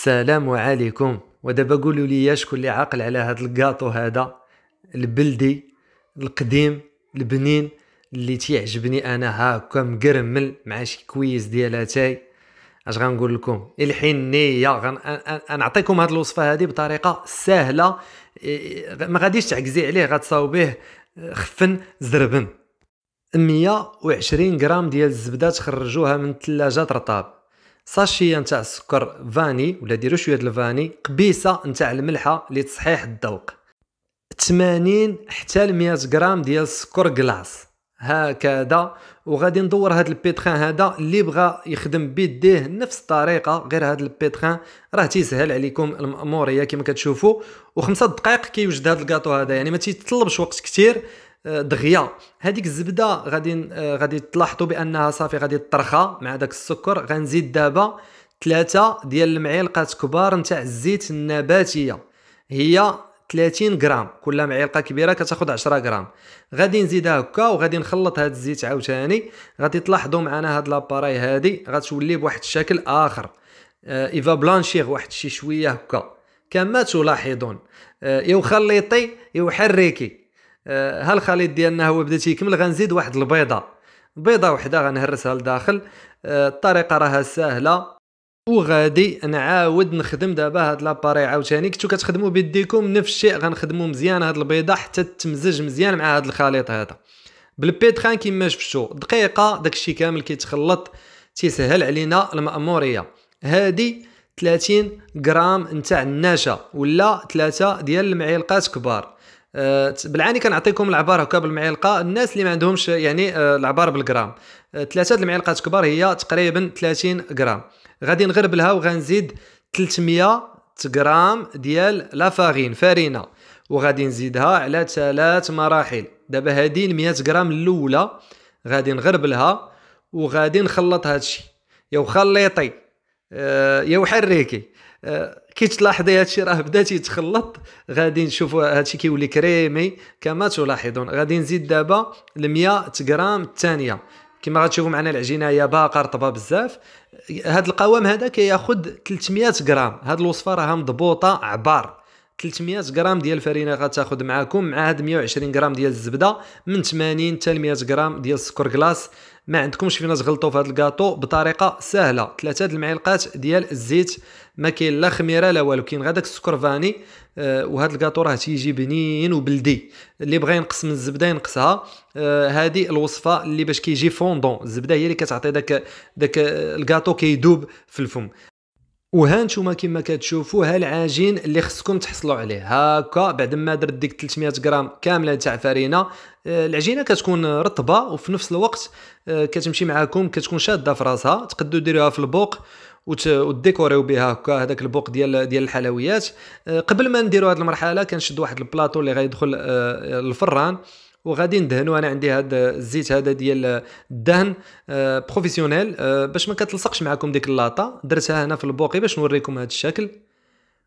السلام عليكم ودابا قولوا لي شكون اللي عاقل على هذا الكاطو هذا البلدي القديم البنين اللي تيعجبني انا هاكا مقرمل مع شي كويس ديال اتاي اش غنقول لكم نية غن... غنعطيكم هذه الوصفه هذه بطريقه سهله إيه، ما غاديش تعكزي عليه غتصاوبيه خفن زربن 120 غرام ديال الزبده تخرجوها من الثلاجه ترطاب ساشيه نتاع السكر فاني ولا ديروا شويه د الفاني قبيسه نتاع الملحه لتصحيح الذوق 80 حتى 100 غرام ديال السكر كلاص هكذا وغادي ندور هاد البيتخان هذا اللي بغى يخدم بيديه نفس الطريقه غير هاد البيتخان راه تيسهل عليكم الماموريه كما كتشوفوا وخمسة دقائق كيوجد هاد الكاطو هذا يعني ما تيطلبش وقت كثير دغيا هذيك الزبده غادي غادي تلاحظوا بانها صافي غادي ترخى مع داك السكر غنزيد دابا ثلاثة ديال المعلقات كبار نتاع الزيت النباتيه هي 30 غرام كل معلقه كبيره كتاخذ 10 غرام غادي نزيدها هكا وغادي نخلط هذا الزيت عاوتاني غادي تلاحظوا معنا هاد لاباراي هادي غتولي بواحد الشكل اخر ايفا آه، بلانشيغ واحد شي شويه هكا كما تلاحظون آه، خليطي يو حريكي ها آه، الخليط ديالنا هو بدا تيكمل غنزيد واحد البيضه بيضه وحده غنهرسها لداخل آه، الطريقه راها سهله وغادي نعاود نخدم دابا هاد لاباري عاوتاني كنتو كتخدموا بيديكم نفس الشيء غنخدموا مزيان هاد البيضه حتى تمزج مزيان مع هاد الخليط هذا بالبيتخان كما شفتو دقيقه داكشي كامل كيتخلط تيسهل علينا المأموريه هادي 30 غرام نتاع النشا ولا 3 ديال المعيلقات كبار أه، بالعاني كنعطيكم العبار هكا بالمعلقه الناس اللي ما عندهمش يعني أه، العبار بالجرام أه، ثلاثه المعلقات كبار هي تقريبا 30 غرام غادي نغربلها وغنزيد 300 غرام ديال لا فارين فارينه وغادي نزيدها على ثلاث مراحل دابا هذه 100 غرام الاولى غادي نغربلها وغادي نخلط هادشي يا خليطي يا حريكي كي تلاحظي هادشي راه بدا تيتخلط غادي نشوفوا هادشي كيولي كريمي كما تلاحظون غادي نزيد دابا ال 100 غرام الثانيه كما غتشوفوا معنا العجينه هي باقا رطبه بزاف هاد القوام هذا كياخذ 300 غرام هاد الوصفه راها مضبوطه عبار 300 غرام ديال الفرينه غتاخذ معاكم مع هاد 120 غرام ديال الزبده من 80 حتى 100 غرام ديال السكر كلاص ما عندكمش فين تغلطوا في هذا الكاطو بطريقه سهله ثلاثه د المعلقات ديال الزيت ما كاين لا خميره لا والو كاين غير داك السكر فاني أه وهذا الكاطو راه تيجي بنين وبلدي اللي بغى ينقص من الزبده ينقصها هذه أه الوصفه اللي باش كيجي فوندون الزبده هي اللي كتعطي داك داك الكاطو كيدوب في الفم وها نتوما كما كتشوفوا ها العجين اللي خصكم تحصلوا عليه هكا بعد ما درت ديك 300 غرام كامله تاع فرينه آه، العجينه كتكون رطبه وفي نفس الوقت آه، كتمشي معاكم كتكون شاده في راسها تقدروا ديروها في البوق وديكوريو بها هكا هذاك البوق ديال ديال الحلويات آه، قبل ما نديروا هذه المرحله كنشد واحد البلاطو اللي غيدخل الفران وغادي ندهنو انا عندي هذا الزيت هذا ديال الدهن آه بروفيسيونيل آه باش ما كتلصقش معكم ديك اللاطه درتها هنا في البوقي باش نوريكم هذا الشكل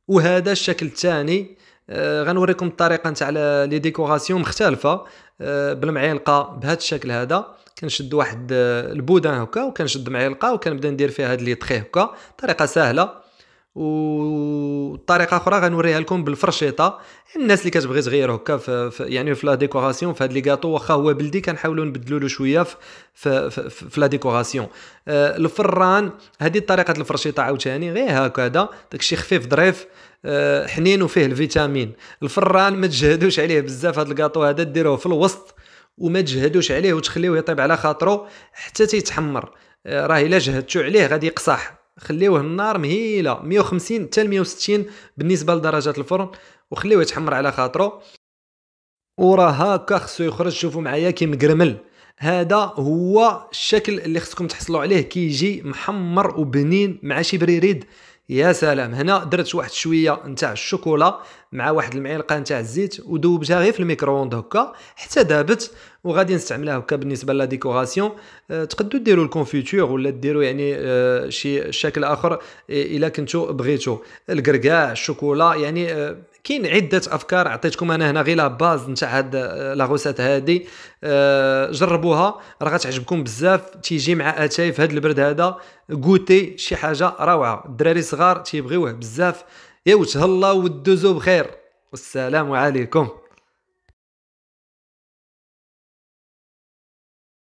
وهذا الشكل الثاني آه غنوريكم الطريقه نتاع لي ديكوراسيون مختلفه آه بالمعلقه بهذا الشكل هذا كنشد واحد آه، البودان هكا وكنشد معلقه وكنبدا ندير فيها هاد لي تخي هكا طريقه سهله وطريقه اخرى غنوريها لكم بالفرشيطه الناس اللي كتبغي تغير هكا في يعني في لا ديكوراسيون في هاد لي غاطو واخا هو بلدي كنحاولوا نبدلوا له شويه في في, في, في لا ديكوراسيون آه، الفران هذه طريقه الفرشيطه عاوتاني غير هكذا داكشي خفيف ظريف آه، حنين وفيه الفيتامين الفران ما تجهدوش عليه بزاف هاد الكاطو هذا ديروه في الوسط وما تجهدوش عليه وتخليوه يطيب على خاطرو حتى تيتحمر آه، راه الا جهدتو عليه غادي يقصح خليوه النار مهيله 150 حتى 160 بالنسبه لدرجه الفرن وخليوه يتحمر على خاطرو وراه هكا خصو يخرج شوفوا معايا كي مقرمل هذا هو الشكل اللي خصكم تحصلوا عليه كيجي محمر وبنين مع شي بريريد يا سلام هنا درت واحد شويه نتاع الشوكولا مع واحد المعلقه نتاع الزيت ودوبتها غير في الميكرووند هكا حتى ذابت وغادي نستعملها هكا بالنسبه لا ديكوراسيون أه تقدروا ديروا الكونفيتور ولا ديروا يعني أه شي شكل اخر الا كنتو بغيتو الكركاع الشوكولا يعني أه كاين عده افكار عطيتكم انا هنا غير لا باز نتاع هاد آه، لا غوسات هادي أه جربوها راه غتعجبكم بزاف تيجي مع اتاي في هاد البرد هذا كوتي شي حاجه روعه الدراري صغار تيبغيوه بزاف يا وتهلاو ودوزو بخير والسلام عليكم